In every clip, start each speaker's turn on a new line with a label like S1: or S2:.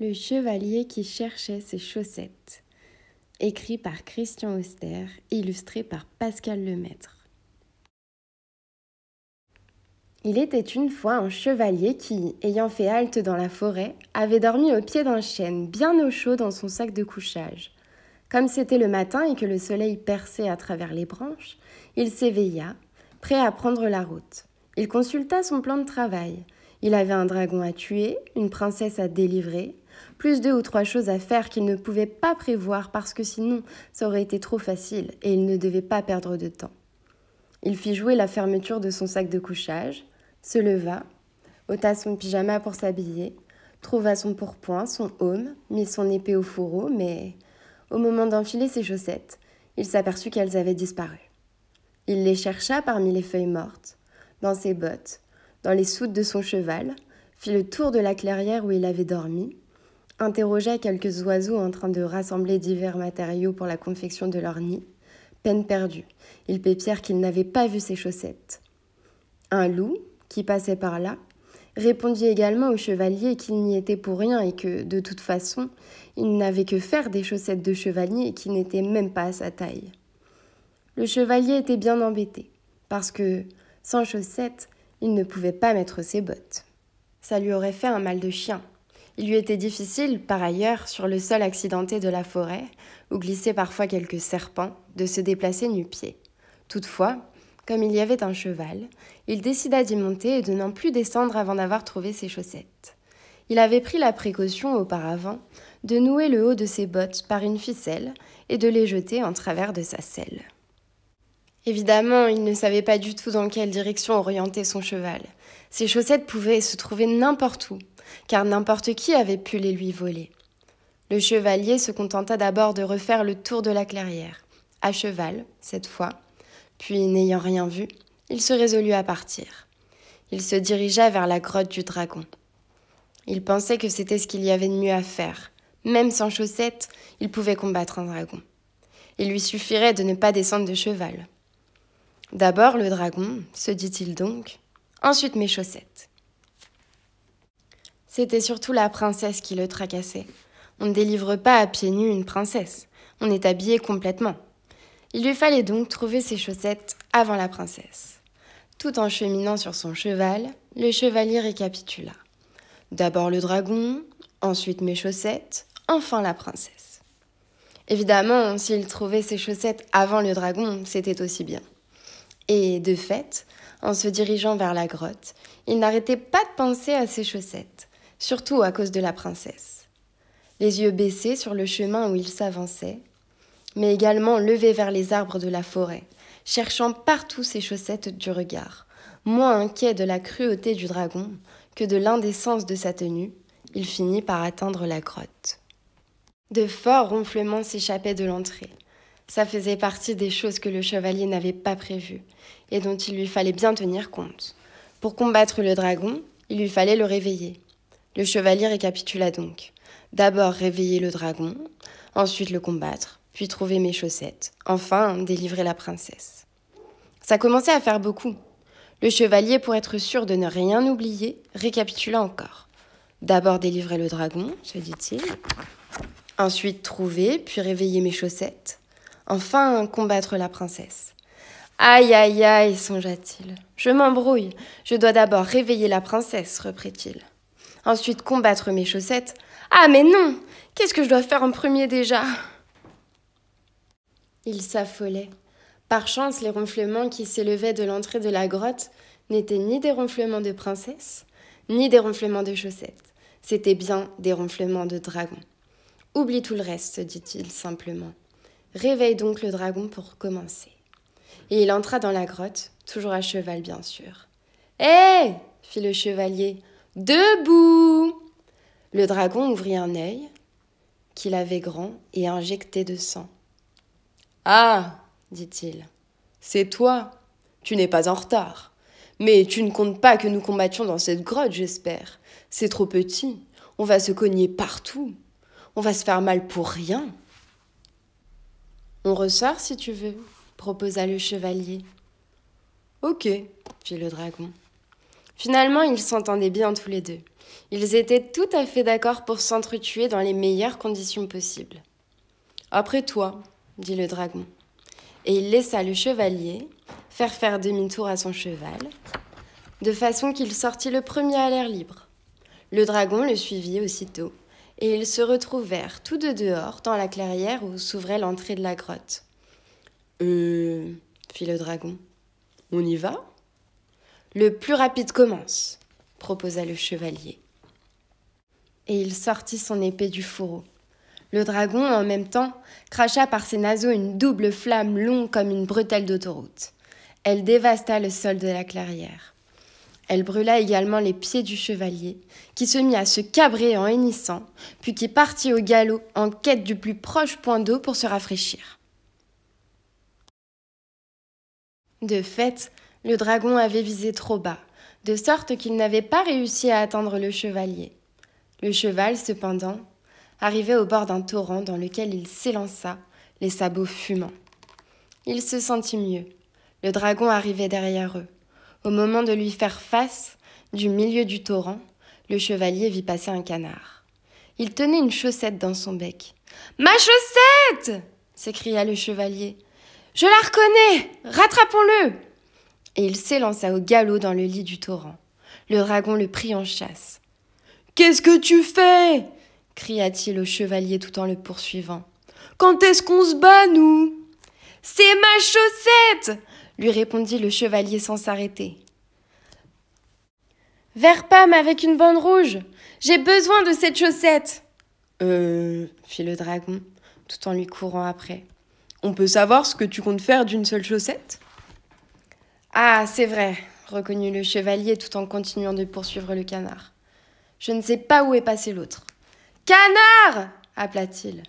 S1: Le chevalier qui cherchait ses chaussettes. Écrit par Christian Auster, illustré par Pascal Lemaître. Il était une fois un chevalier qui, ayant fait halte dans la forêt, avait dormi au pied d'un chêne, bien au chaud dans son sac de couchage. Comme c'était le matin et que le soleil perçait à travers les branches, il s'éveilla, prêt à prendre la route. Il consulta son plan de travail. Il avait un dragon à tuer, une princesse à délivrer, plus deux ou trois choses à faire qu'il ne pouvait pas prévoir parce que sinon ça aurait été trop facile et il ne devait pas perdre de temps. Il fit jouer la fermeture de son sac de couchage, se leva, ôta son pyjama pour s'habiller, trouva son pourpoint, son home, mit son épée au fourreau, mais au moment d'enfiler ses chaussettes, il s'aperçut qu'elles avaient disparu. Il les chercha parmi les feuilles mortes, dans ses bottes, dans les soutes de son cheval, fit le tour de la clairière où il avait dormi, interrogea quelques oiseaux en train de rassembler divers matériaux pour la confection de leur nid. Peine perdue, ils pépièrent qu'ils n'avaient pas vu ses chaussettes. Un loup, qui passait par là, répondit également au chevalier qu'il n'y était pour rien et que, de toute façon, il n'avait que faire des chaussettes de chevalier qui n'étaient même pas à sa taille. Le chevalier était bien embêté, parce que, sans chaussettes, il ne pouvait pas mettre ses bottes. Ça lui aurait fait un mal de chien, il lui était difficile, par ailleurs, sur le sol accidenté de la forêt, où glissaient parfois quelques serpents, de se déplacer nu pied Toutefois, comme il y avait un cheval, il décida d'y monter et de n'en plus descendre avant d'avoir trouvé ses chaussettes. Il avait pris la précaution auparavant de nouer le haut de ses bottes par une ficelle et de les jeter en travers de sa selle. Évidemment, il ne savait pas du tout dans quelle direction orienter son cheval. Ses chaussettes pouvaient se trouver n'importe où, car n'importe qui avait pu les lui voler. Le chevalier se contenta d'abord de refaire le tour de la clairière, à cheval, cette fois, puis, n'ayant rien vu, il se résolut à partir. Il se dirigea vers la grotte du dragon. Il pensait que c'était ce qu'il y avait de mieux à faire. Même sans chaussettes, il pouvait combattre un dragon. Il lui suffirait de ne pas descendre de cheval. D'abord le dragon, se dit-il donc, ensuite mes chaussettes. C'était surtout la princesse qui le tracassait. On ne délivre pas à pieds nus une princesse. On est habillé complètement. Il lui fallait donc trouver ses chaussettes avant la princesse. Tout en cheminant sur son cheval, le chevalier récapitula. D'abord le dragon, ensuite mes chaussettes, enfin la princesse. Évidemment, s'il trouvait ses chaussettes avant le dragon, c'était aussi bien. Et de fait, en se dirigeant vers la grotte, il n'arrêtait pas de penser à ses chaussettes surtout à cause de la princesse. Les yeux baissés sur le chemin où il s'avançait, mais également levés vers les arbres de la forêt, cherchant partout ses chaussettes du regard, moins inquiet de la cruauté du dragon que de l'indécence de sa tenue, il finit par atteindre la grotte. De forts ronflements s'échappaient de l'entrée. Ça faisait partie des choses que le chevalier n'avait pas prévues et dont il lui fallait bien tenir compte. Pour combattre le dragon, il lui fallait le réveiller. Le chevalier récapitula donc. D'abord réveiller le dragon, ensuite le combattre, puis trouver mes chaussettes, enfin délivrer la princesse. Ça commençait à faire beaucoup. Le chevalier, pour être sûr de ne rien oublier, récapitula encore. D'abord délivrer le dragon, se dit-il. Ensuite trouver, puis réveiller mes chaussettes. Enfin combattre la princesse. Aïe, aïe, aïe, songea-t-il. Je m'embrouille. Je dois d'abord réveiller la princesse, reprit-il ensuite combattre mes chaussettes. Ah mais non Qu'est-ce que je dois faire en premier déjà Il s'affolait. Par chance, les ronflements qui s'élevaient de l'entrée de la grotte n'étaient ni des ronflements de princesse, ni des ronflements de chaussettes. C'était bien des ronflements de dragon. Oublie tout le reste, dit-il simplement. Réveille donc le dragon pour commencer. Et il entra dans la grotte, toujours à cheval bien sûr. Hé fit le chevalier Debout Le dragon ouvrit un œil qu'il avait grand et injecté de sang. Ah dit-il, c'est toi. Tu n'es pas en retard. Mais tu ne comptes pas que nous combattions dans cette grotte, j'espère. C'est trop petit. On va se cogner partout. On va se faire mal pour rien. On ressort si tu veux, proposa le chevalier. Ok, fit le dragon. Finalement, ils s'entendaient bien tous les deux. Ils étaient tout à fait d'accord pour s'entretuer dans les meilleures conditions possibles. Après toi, dit le dragon. Et il laissa le chevalier faire faire demi-tour à son cheval, de façon qu'il sortit le premier à l'air libre. Le dragon le suivit aussitôt, et ils se retrouvèrent tous deux dehors dans la clairière où s'ouvrait l'entrée de la grotte. Euh, fit le dragon, on y va le plus rapide commence, proposa le chevalier. Et il sortit son épée du fourreau. Le dragon, en même temps, cracha par ses naseaux une double flamme longue comme une bretelle d'autoroute. Elle dévasta le sol de la clairière. Elle brûla également les pieds du chevalier, qui se mit à se cabrer en hennissant, puis qui partit au galop en quête du plus proche point d'eau pour se rafraîchir. De fait, le dragon avait visé trop bas, de sorte qu'il n'avait pas réussi à atteindre le chevalier. Le cheval, cependant, arrivait au bord d'un torrent dans lequel il s'élança, les sabots fumants. Il se sentit mieux. Le dragon arrivait derrière eux. Au moment de lui faire face, du milieu du torrent, le chevalier vit passer un canard. Il tenait une chaussette dans son bec. Ma chaussette s'écria le chevalier. Je la reconnais. Rattrapons-le et il s'élança au galop dans le lit du torrent. Le dragon le prit en chasse. Qu'est-ce que tu fais cria-t-il au chevalier tout en le poursuivant. Quand est-ce qu'on se bat, nous C'est ma chaussette lui répondit le chevalier sans s'arrêter. Pâme avec une bande rouge J'ai besoin de cette chaussette Euh. fit le dragon, tout en lui courant après. On peut savoir ce que tu comptes faire d'une seule chaussette ah, c'est vrai, reconnut le chevalier tout en continuant de poursuivre le canard. Je ne sais pas où est passé l'autre. Canard appela-t-il.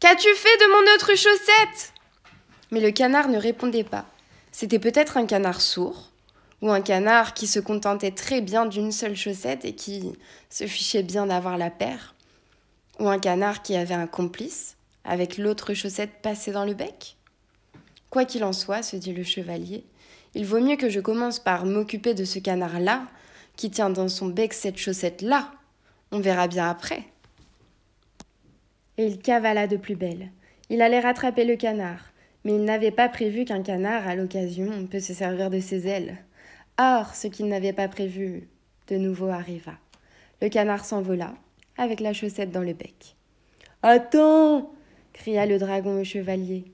S1: Qu'as-tu fait de mon autre chaussette Mais le canard ne répondait pas. C'était peut-être un canard sourd, ou un canard qui se contentait très bien d'une seule chaussette et qui se fichait bien d'avoir la paire, ou un canard qui avait un complice, avec l'autre chaussette passée dans le bec. Quoi qu'il en soit, se dit le chevalier, il vaut mieux que je commence par m'occuper de ce canard-là, qui tient dans son bec cette chaussette-là. On verra bien après. Et il cavala de plus belle. Il allait rattraper le canard, mais il n'avait pas prévu qu'un canard, à l'occasion, peut se servir de ses ailes. Or, ce qu'il n'avait pas prévu, de nouveau arriva. Le canard s'envola, avec la chaussette dans le bec. Attends cria le dragon au chevalier.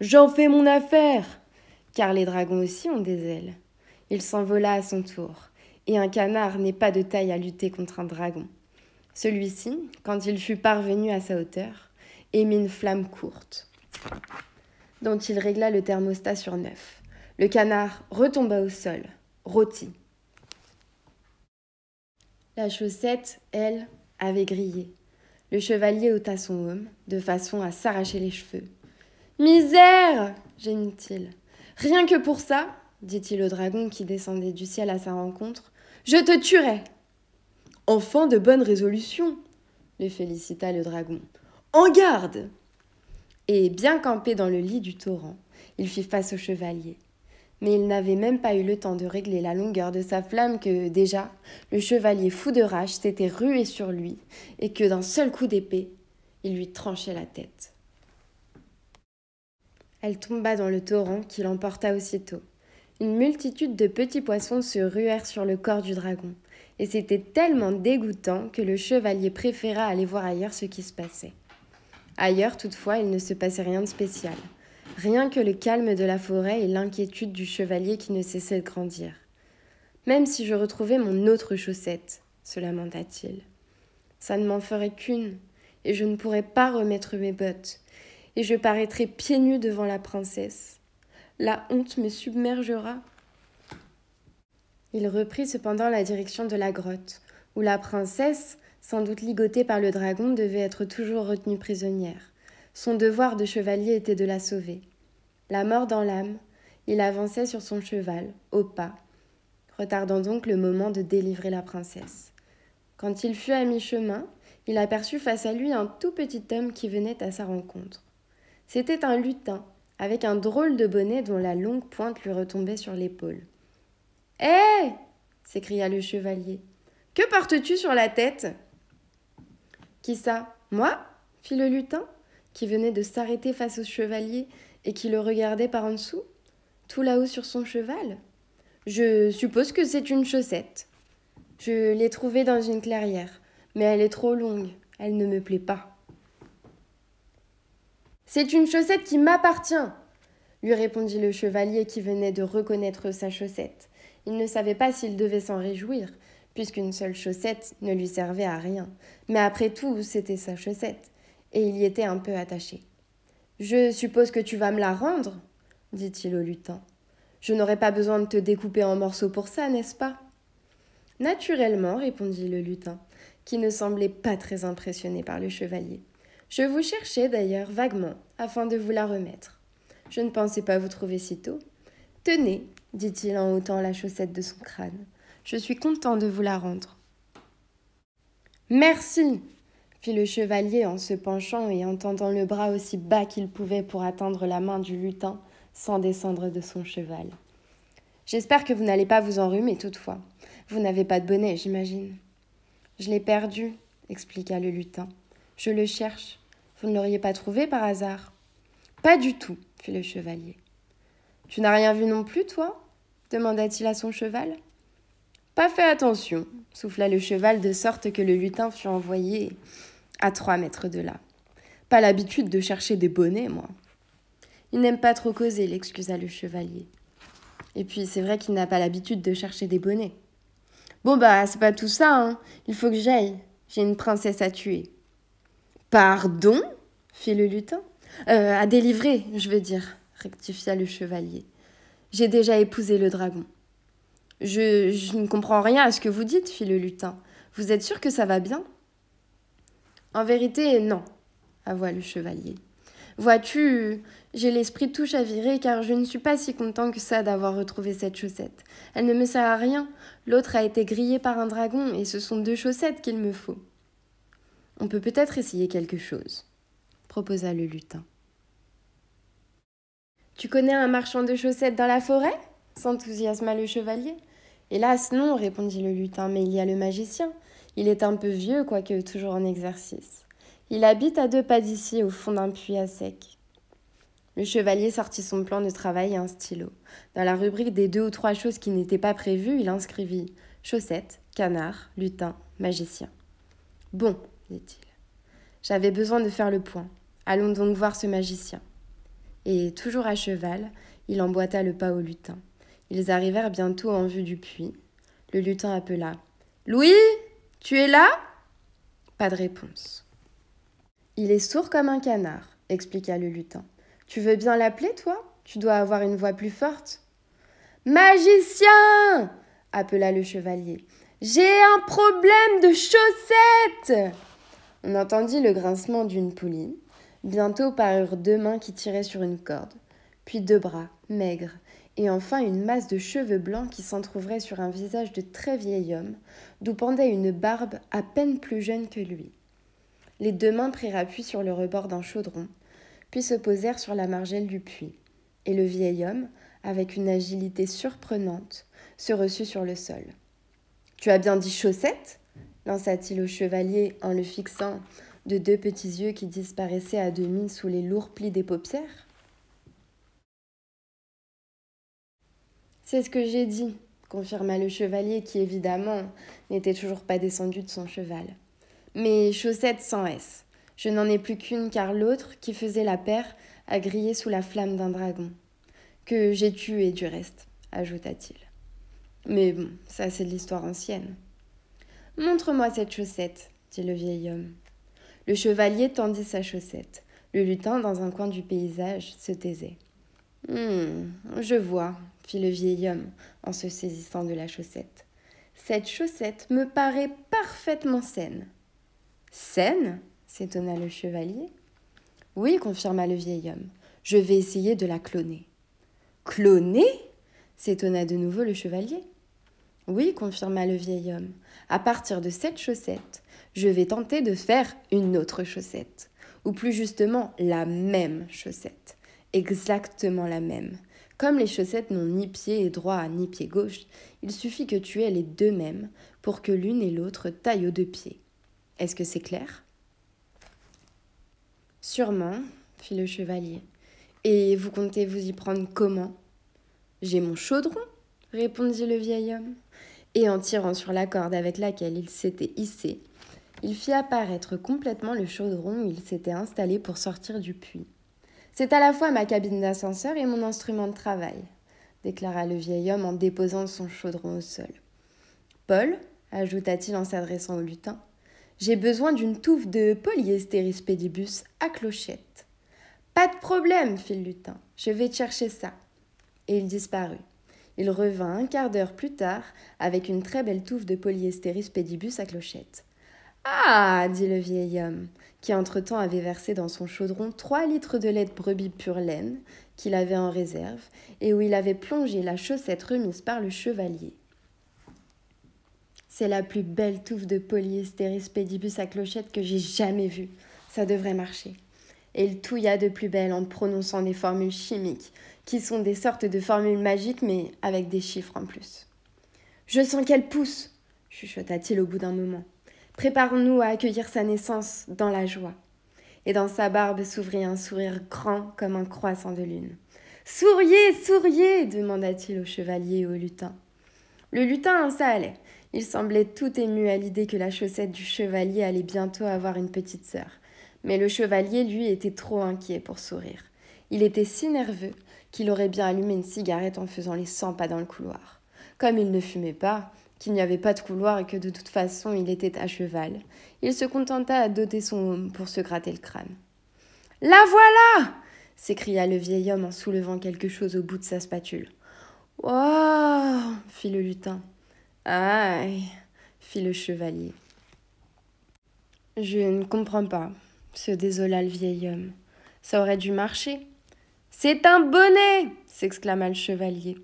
S1: J'en fais mon affaire car les dragons aussi ont des ailes. Il s'envola à son tour, et un canard n'est pas de taille à lutter contre un dragon. Celui-ci, quand il fut parvenu à sa hauteur, émit une flamme courte, dont il régla le thermostat sur neuf. Le canard retomba au sol, rôti. La chaussette, elle, avait grillé. Le chevalier ôta son homme, de façon à s'arracher les cheveux. Misère gémit-il. Rien que pour ça, dit-il au dragon qui descendait du ciel à sa rencontre, je te tuerai. Enfant de bonne résolution, le félicita le dragon. En garde Et bien campé dans le lit du torrent, il fit face au chevalier. Mais il n'avait même pas eu le temps de régler la longueur de sa flamme que, déjà, le chevalier fou de rage s'était rué sur lui et que d'un seul coup d'épée, il lui tranchait la tête. Elle tomba dans le torrent qui l'emporta aussitôt. Une multitude de petits poissons se ruèrent sur le corps du dragon, et c'était tellement dégoûtant que le chevalier préféra aller voir ailleurs ce qui se passait. Ailleurs, toutefois, il ne se passait rien de spécial, rien que le calme de la forêt et l'inquiétude du chevalier qui ne cessait de grandir. Même si je retrouvais mon autre chaussette, se lamenta-t-il. Ça ne m'en ferait qu'une, et je ne pourrais pas remettre mes bottes et je paraîtrai pieds nus devant la princesse. La honte me submergera. Il reprit cependant la direction de la grotte, où la princesse, sans doute ligotée par le dragon, devait être toujours retenue prisonnière. Son devoir de chevalier était de la sauver. La mort dans l'âme, il avançait sur son cheval, au pas, retardant donc le moment de délivrer la princesse. Quand il fut à mi-chemin, il aperçut face à lui un tout petit homme qui venait à sa rencontre. C'était un lutin, avec un drôle de bonnet dont la longue pointe lui retombait sur l'épaule. Hé s'écria le chevalier. Que portes-tu sur la tête Qui ça Moi fit le lutin, qui venait de s'arrêter face au chevalier et qui le regardait par en dessous, tout là-haut sur son cheval. Je suppose que c'est une chaussette. Je l'ai trouvée dans une clairière, mais elle est trop longue, elle ne me plaît pas. C'est une chaussette qui m'appartient, lui répondit le chevalier qui venait de reconnaître sa chaussette. Il ne savait pas s'il devait s'en réjouir, puisqu'une seule chaussette ne lui servait à rien. Mais après tout, c'était sa chaussette, et il y était un peu attaché. Je suppose que tu vas me la rendre, dit-il au lutin. Je n'aurai pas besoin de te découper en morceaux pour ça, n'est-ce pas Naturellement, répondit le lutin, qui ne semblait pas très impressionné par le chevalier. Je vous cherchais d'ailleurs vaguement afin de vous la remettre. Je ne pensais pas vous trouver si tôt. Tenez, dit-il en ôtant la chaussette de son crâne, je suis content de vous la rendre. Merci, fit le chevalier en se penchant et en tendant le bras aussi bas qu'il pouvait pour atteindre la main du lutin sans descendre de son cheval. J'espère que vous n'allez pas vous enrhumer toutefois. Vous n'avez pas de bonnet, j'imagine. Je l'ai perdu, expliqua le lutin. Je le cherche. Vous ne l'auriez pas trouvé par hasard Pas du tout, fit le chevalier. Tu n'as rien vu non plus, toi demanda-t-il à son cheval. Pas fait attention, souffla le cheval de sorte que le lutin fut envoyé à trois mètres de là. Pas l'habitude de chercher des bonnets, moi. Il n'aime pas trop causer, l'excusa le chevalier. Et puis, c'est vrai qu'il n'a pas l'habitude de chercher des bonnets. Bon, bah, c'est pas tout ça, hein. Il faut que j'aille. J'ai une princesse à tuer. Pardon fit le lutin. Euh, à délivrer, je veux dire, rectifia le chevalier. J'ai déjà épousé le dragon. Je, je ne comprends rien à ce que vous dites, fit le lutin. Vous êtes sûr que ça va bien En vérité, non, avoua le chevalier. Vois-tu, j'ai l'esprit tout chaviré car je ne suis pas si content que ça d'avoir retrouvé cette chaussette. Elle ne me sert à rien. L'autre a été grillée par un dragon et ce sont deux chaussettes qu'il me faut. On peut peut-être essayer quelque chose, proposa le lutin. Tu connais un marchand de chaussettes dans la forêt s'enthousiasma le chevalier. Hélas, non, répondit le lutin, mais il y a le magicien. Il est un peu vieux, quoique toujours en exercice. Il habite à deux pas d'ici, au fond d'un puits à sec. Le chevalier sortit son plan de travail et un stylo. Dans la rubrique des deux ou trois choses qui n'étaient pas prévues, il inscrivit chaussettes, canard, lutin, magicien. Bon, dit-il. J'avais besoin de faire le point. Allons donc voir ce magicien. Et, toujours à cheval, il emboîta le pas au lutin. Ils arrivèrent bientôt en vue du puits. Le lutin appela. Louis, tu es là Pas de réponse. Il est sourd comme un canard, expliqua le lutin. Tu veux bien l'appeler, toi Tu dois avoir une voix plus forte. Magicien appela le chevalier. J'ai un problème de chaussettes on entendit le grincement d'une poulie. Bientôt parurent deux mains qui tiraient sur une corde, puis deux bras, maigres, et enfin une masse de cheveux blancs qui s'entr'ouvrait sur un visage de très vieil homme, d'où pendait une barbe à peine plus jeune que lui. Les deux mains prirent appui sur le rebord d'un chaudron, puis se posèrent sur la margelle du puits, et le vieil homme, avec une agilité surprenante, se reçut sur le sol. Tu as bien dit chaussettes lança-t-il au chevalier en le fixant de deux petits yeux qui disparaissaient à demi sous les lourds plis des paupières. C'est ce que j'ai dit, confirma le chevalier qui évidemment n'était toujours pas descendu de son cheval. Mes chaussettes sans S. Je n'en ai plus qu'une car l'autre, qui faisait la paire, a grillé sous la flamme d'un dragon. Que j'ai tué du reste, ajouta-t-il. Mais bon, ça c'est de l'histoire ancienne. Montre-moi cette chaussette, dit le vieil homme. Le chevalier tendit sa chaussette. Le lutin, dans un coin du paysage, se taisait. Hum, je vois, fit le vieil homme en se saisissant de la chaussette. Cette chaussette me paraît parfaitement saine. Saine s'étonna le chevalier. Oui, confirma le vieil homme. Je vais essayer de la cloner. Cloner s'étonna de nouveau le chevalier. Oui, confirma le vieil homme. À partir de cette chaussette, je vais tenter de faire une autre chaussette, ou plus justement la même chaussette, exactement la même. Comme les chaussettes n'ont ni pied droit ni pied gauche, il suffit que tu aies les deux mêmes pour que l'une et l'autre taillent aux deux pieds. Est-ce que c'est clair Sûrement, fit le chevalier. Et vous comptez vous y prendre comment J'ai mon chaudron, répondit le vieil homme, et en tirant sur la corde avec laquelle il s'était hissé, il fit apparaître complètement le chaudron où il s'était installé pour sortir du puits. C'est à la fois ma cabine d'ascenseur et mon instrument de travail, déclara le vieil homme en déposant son chaudron au sol. Paul, ajouta-t-il en s'adressant au lutin, j'ai besoin d'une touffe de polyestéris à clochette. Pas de problème, fit le lutin, je vais chercher ça. Et il disparut il revint un quart d'heure plus tard avec une très belle touffe de polyestéris pédibus à clochette. Ah dit le vieil homme, qui entre-temps avait versé dans son chaudron trois litres de lait de brebis pure laine qu'il avait en réserve et où il avait plongé la chaussette remise par le chevalier. C'est la plus belle touffe de polyestéris pédibus à clochette que j'ai jamais vue. Ça devrait marcher et il touilla de plus belle en prononçant des formules chimiques, qui sont des sortes de formules magiques mais avec des chiffres en plus. Je sens qu'elle pousse, chuchota-t-il au bout d'un moment. Préparons-nous à accueillir sa naissance dans la joie. Et dans sa barbe s'ouvrit un sourire grand comme un croissant de lune. Souriez, souriez demanda-t-il au chevalier et au lutin. Le lutin, ça allait. Il semblait tout ému à l'idée que la chaussette du chevalier allait bientôt avoir une petite sœur. Mais le chevalier, lui, était trop inquiet pour sourire. Il était si nerveux qu'il aurait bien allumé une cigarette en faisant les cent pas dans le couloir. Comme il ne fumait pas, qu'il n'y avait pas de couloir et que de toute façon il était à cheval, il se contenta doter son homme pour se gratter le crâne. La voilà s'écria le vieil homme en soulevant quelque chose au bout de sa spatule. Waouh fit le lutin. Aïe fit le chevalier. Je ne comprends pas, se désola le vieil homme. Ça aurait dû marcher. C'est un bonnet s'exclama le chevalier.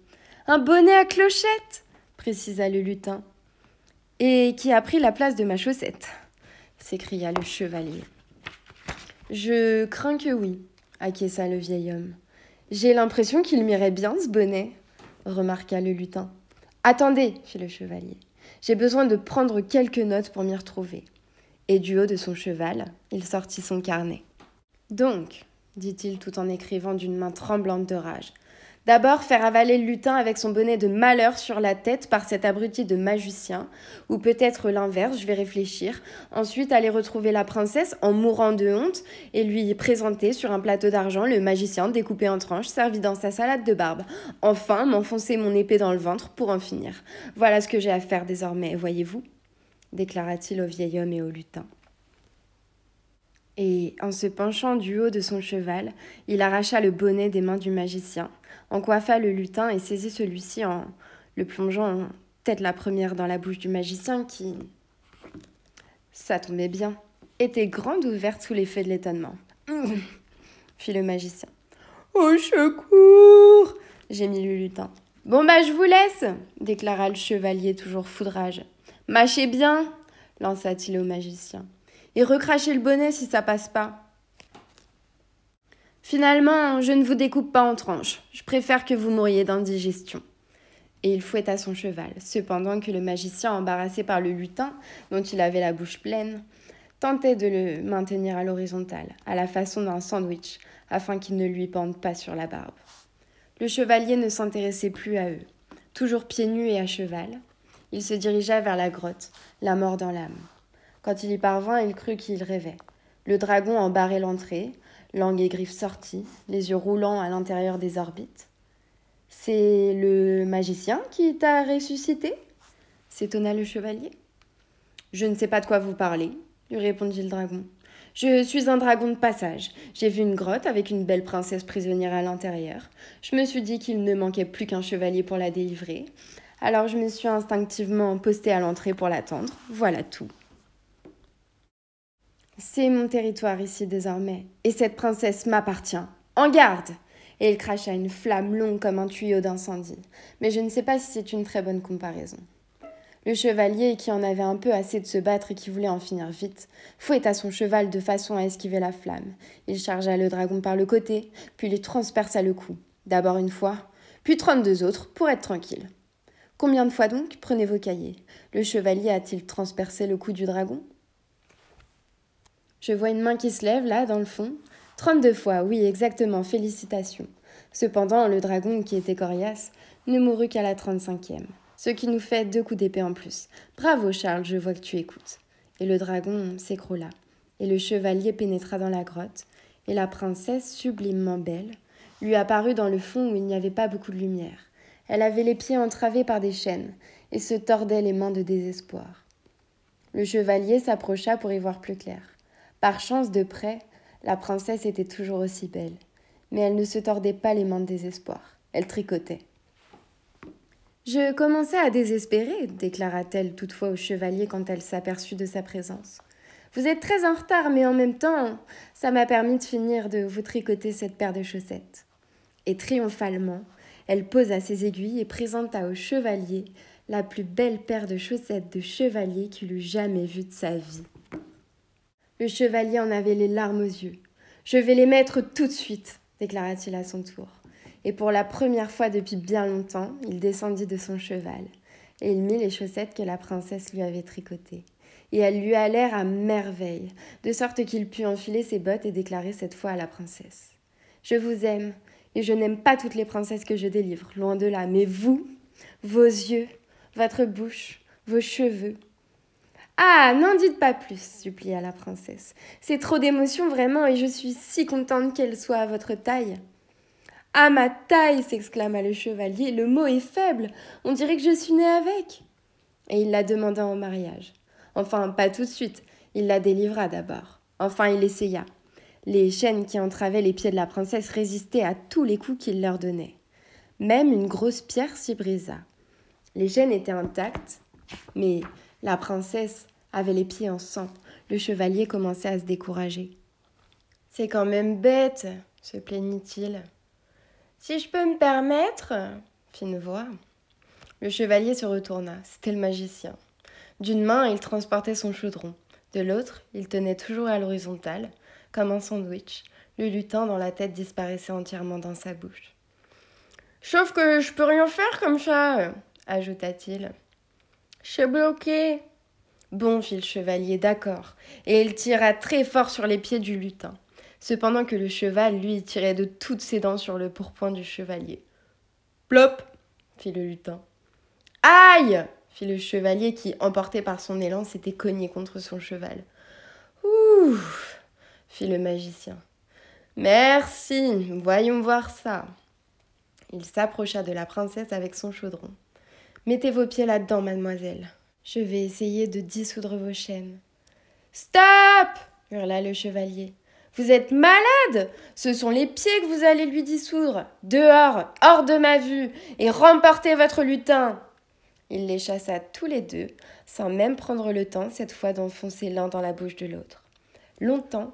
S1: Un bonnet à clochette précisa le lutin. Et qui a pris la place de ma chaussette s'écria le chevalier. Je crains que oui, acquiesça le vieil homme. J'ai l'impression qu'il m'irait bien, ce bonnet, remarqua le lutin. Attendez, fit le chevalier. J'ai besoin de prendre quelques notes pour m'y retrouver et du haut de son cheval, il sortit son carnet. Donc, dit-il tout en écrivant d'une main tremblante de rage, d'abord faire avaler le lutin avec son bonnet de malheur sur la tête par cet abruti de magicien, ou peut-être l'inverse, je vais réfléchir, ensuite aller retrouver la princesse en mourant de honte et lui présenter sur un plateau d'argent le magicien découpé en tranches servi dans sa salade de barbe, enfin m'enfoncer mon épée dans le ventre pour en finir. Voilà ce que j'ai à faire désormais, voyez-vous déclara-t-il au vieil homme et au lutin. Et, en se penchant du haut de son cheval, il arracha le bonnet des mains du magicien, en coiffa le lutin et saisit celui-ci en le plongeant tête la première dans la bouche du magicien qui. Ça tombait bien, était grande ouverte sous l'effet de l'étonnement. fit le magicien. Au secours gémit le lutin. Bon bah je vous laisse déclara le chevalier toujours foudrage. Mâchez bien, lança-t-il au magicien, et recrachez le bonnet si ça passe pas. Finalement, je ne vous découpe pas en tranches, je préfère que vous mouriez d'indigestion. Et il fouetta son cheval, cependant que le magicien, embarrassé par le lutin, dont il avait la bouche pleine, tentait de le maintenir à l'horizontale, à la façon d'un sandwich, afin qu'il ne lui pende pas sur la barbe. Le chevalier ne s'intéressait plus à eux. Toujours pieds nus et à cheval, il se dirigea vers la grotte, la mort dans l'âme. Quand il y parvint, il crut qu'il rêvait. Le dragon en barrait l'entrée, langue et griffes sorties, les yeux roulants à l'intérieur des orbites. C'est le magicien qui t'a ressuscité s'étonna le chevalier. Je ne sais pas de quoi vous parlez, lui répondit le dragon. Je suis un dragon de passage. J'ai vu une grotte avec une belle princesse prisonnière à l'intérieur. Je me suis dit qu'il ne manquait plus qu'un chevalier pour la délivrer alors je me suis instinctivement postée à l'entrée pour l'attendre. Voilà tout. C'est mon territoire ici désormais, et cette princesse m'appartient. En garde Et il cracha une flamme longue comme un tuyau d'incendie, mais je ne sais pas si c'est une très bonne comparaison. Le chevalier, qui en avait un peu assez de se battre et qui voulait en finir vite, fouetta son cheval de façon à esquiver la flamme. Il chargea le dragon par le côté, puis lui transperça le cou. D'abord une fois, puis trente-deux autres, pour être tranquille. Combien de fois donc prenez vos cahiers Le chevalier a-t-il transpercé le cou du dragon Je vois une main qui se lève là, dans le fond. 32 fois, oui, exactement, félicitations. Cependant, le dragon, qui était coriace, ne mourut qu'à la 35e, ce qui nous fait deux coups d'épée en plus. Bravo Charles, je vois que tu écoutes. Et le dragon s'écroula, et le chevalier pénétra dans la grotte, et la princesse, sublimement belle, lui apparut dans le fond où il n'y avait pas beaucoup de lumière. Elle avait les pieds entravés par des chaînes et se tordait les mains de désespoir. Le chevalier s'approcha pour y voir plus clair. Par chance de près, la princesse était toujours aussi belle, mais elle ne se tordait pas les mains de désespoir, elle tricotait. Je commençais à désespérer, déclara-t-elle toutefois au chevalier quand elle s'aperçut de sa présence. Vous êtes très en retard, mais en même temps, ça m'a permis de finir de vous tricoter cette paire de chaussettes. Et triomphalement, elle posa ses aiguilles et présenta au chevalier la plus belle paire de chaussettes de chevalier qu'il eût jamais vue de sa vie. Le chevalier en avait les larmes aux yeux. Je vais les mettre tout de suite, déclara-t-il à son tour. Et pour la première fois depuis bien longtemps, il descendit de son cheval et il mit les chaussettes que la princesse lui avait tricotées. Et elles lui allèrent à merveille, de sorte qu'il put enfiler ses bottes et déclarer cette fois à la princesse. Je vous aime, et je n'aime pas toutes les princesses que je délivre, loin de là. Mais vous, vos yeux, votre bouche, vos cheveux. Ah, n'en dites pas plus, supplia la princesse. C'est trop d'émotion vraiment, et je suis si contente qu'elle soit à votre taille. À ma taille, s'exclama le chevalier, le mot est faible, on dirait que je suis née avec. Et il la demanda en mariage. Enfin, pas tout de suite, il la délivra d'abord. Enfin, il essaya. Les chaînes qui entravaient les pieds de la princesse résistaient à tous les coups qu'il leur donnait. Même une grosse pierre s'y brisa. Les chaînes étaient intactes, mais la princesse avait les pieds en sang. Le chevalier commençait à se décourager. C'est quand même bête, se plaignit-il. Si je peux me permettre, fit une voix. Le chevalier se retourna. C'était le magicien. D'une main, il transportait son chaudron. De l'autre, il tenait toujours à l'horizontale comme un sandwich. Le lutin dans la tête disparaissait entièrement dans sa bouche. Sauf que je peux rien faire comme ça, ajouta-t-il. Je suis bloqué. Bon, fit le chevalier, d'accord. Et il tira très fort sur les pieds du lutin. Cependant que le cheval, lui, tirait de toutes ses dents sur le pourpoint du chevalier. Plop fit le lutin. Aïe fit le chevalier qui, emporté par son élan, s'était cogné contre son cheval. Ouf fit le magicien. Merci, voyons voir ça. Il s'approcha de la princesse avec son chaudron. Mettez vos pieds là-dedans, mademoiselle. Je vais essayer de dissoudre vos chaînes. Stop hurla le chevalier. Vous êtes malade Ce sont les pieds que vous allez lui dissoudre. Dehors, hors de ma vue, et remportez votre lutin. Il les chassa tous les deux, sans même prendre le temps cette fois d'enfoncer l'un dans la bouche de l'autre. Longtemps,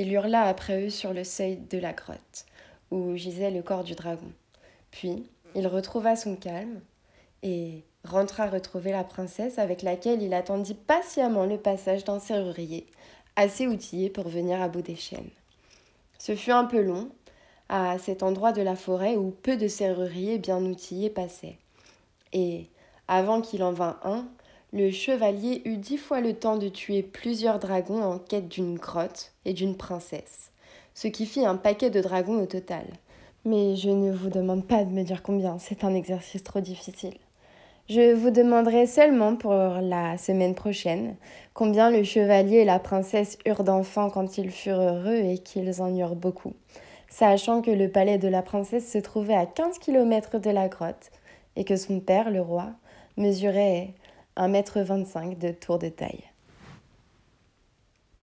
S1: il hurla après eux sur le seuil de la grotte, où gisait le corps du dragon. Puis, il retrouva son calme et rentra retrouver la princesse avec laquelle il attendit patiemment le passage d'un serrurier, assez outillé pour venir à bout des chaînes. Ce fut un peu long, à cet endroit de la forêt où peu de serruriers bien outillés passaient. Et avant qu'il en vînt un, le chevalier eut dix fois le temps de tuer plusieurs dragons en quête d'une grotte et d'une princesse, ce qui fit un paquet de dragons au total. Mais je ne vous demande pas de me dire combien, c'est un exercice trop difficile. Je vous demanderai seulement pour la semaine prochaine combien le chevalier et la princesse eurent d'enfants quand ils furent heureux et qu'ils en eurent beaucoup, sachant que le palais de la princesse se trouvait à 15 km de la grotte et que son père, le roi, mesurait 1m25 de tour de taille.